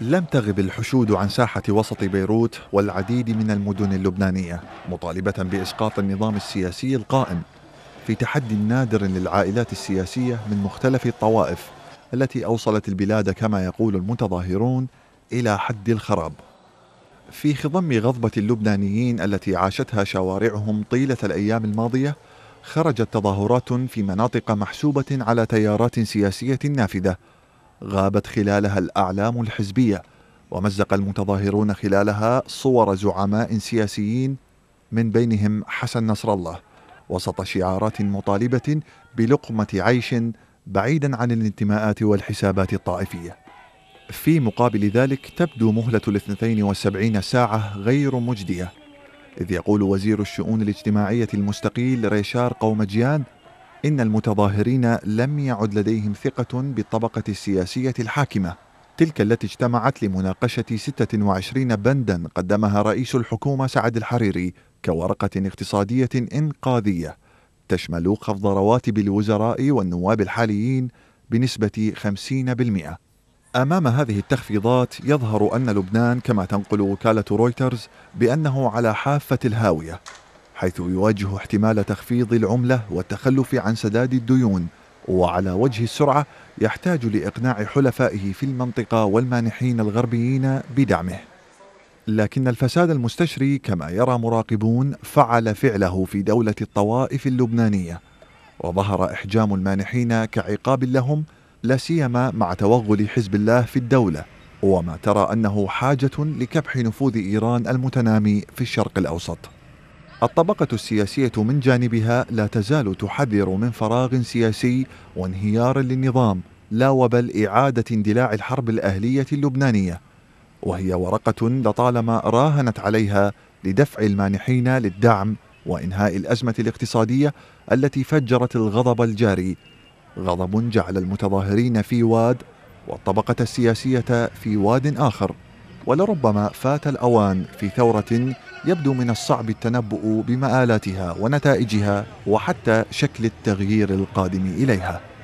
لم تغب الحشود عن ساحة وسط بيروت والعديد من المدن اللبنانية مطالبة بإسقاط النظام السياسي القائم في تحدي نادر للعائلات السياسية من مختلف الطوائف التي أوصلت البلاد كما يقول المتظاهرون إلى حد الخراب في خضم غضبة اللبنانيين التي عاشتها شوارعهم طيلة الأيام الماضية خرجت تظاهرات في مناطق محسوبة على تيارات سياسية نافذة غابت خلالها الأعلام الحزبية ومزق المتظاهرون خلالها صور زعماء سياسيين من بينهم حسن نصر الله وسط شعارات مطالبة بلقمة عيش بعيدا عن الانتماءات والحسابات الطائفية في مقابل ذلك تبدو مهلة الاثنتين والسبعين ساعة غير مجدية إذ يقول وزير الشؤون الاجتماعية المستقيل ريشار قومجيان إن المتظاهرين لم يعد لديهم ثقة بالطبقة السياسية الحاكمة تلك التي اجتمعت لمناقشة 26 بندا قدمها رئيس الحكومة سعد الحريري كورقة اقتصادية إنقاذية تشمل خفض رواتب الوزراء والنواب الحاليين بنسبة 50%. أمام هذه التخفيضات يظهر أن لبنان كما تنقل وكالة رويترز بأنه على حافة الهاوية حيث يواجه احتمال تخفيض العملة والتخلف عن سداد الديون وعلى وجه السرعة يحتاج لإقناع حلفائه في المنطقة والمانحين الغربيين بدعمه لكن الفساد المستشري كما يرى مراقبون فعل فعله في دولة الطوائف اللبنانية وظهر إحجام المانحين كعقاب لهم لا سيما مع توغل حزب الله في الدولة وما ترى أنه حاجة لكبح نفوذ إيران المتنامي في الشرق الأوسط الطبقة السياسية من جانبها لا تزال تحذر من فراغ سياسي وانهيار للنظام لا وبل إعادة اندلاع الحرب الأهلية اللبنانية وهي ورقة لطالما راهنت عليها لدفع المانحين للدعم وإنهاء الأزمة الاقتصادية التي فجرت الغضب الجاري غضب جعل المتظاهرين في واد والطبقة السياسية في واد آخر ولربما فات الاوان في ثوره يبدو من الصعب التنبؤ بمآلاتها ونتائجها وحتى شكل التغيير القادم اليها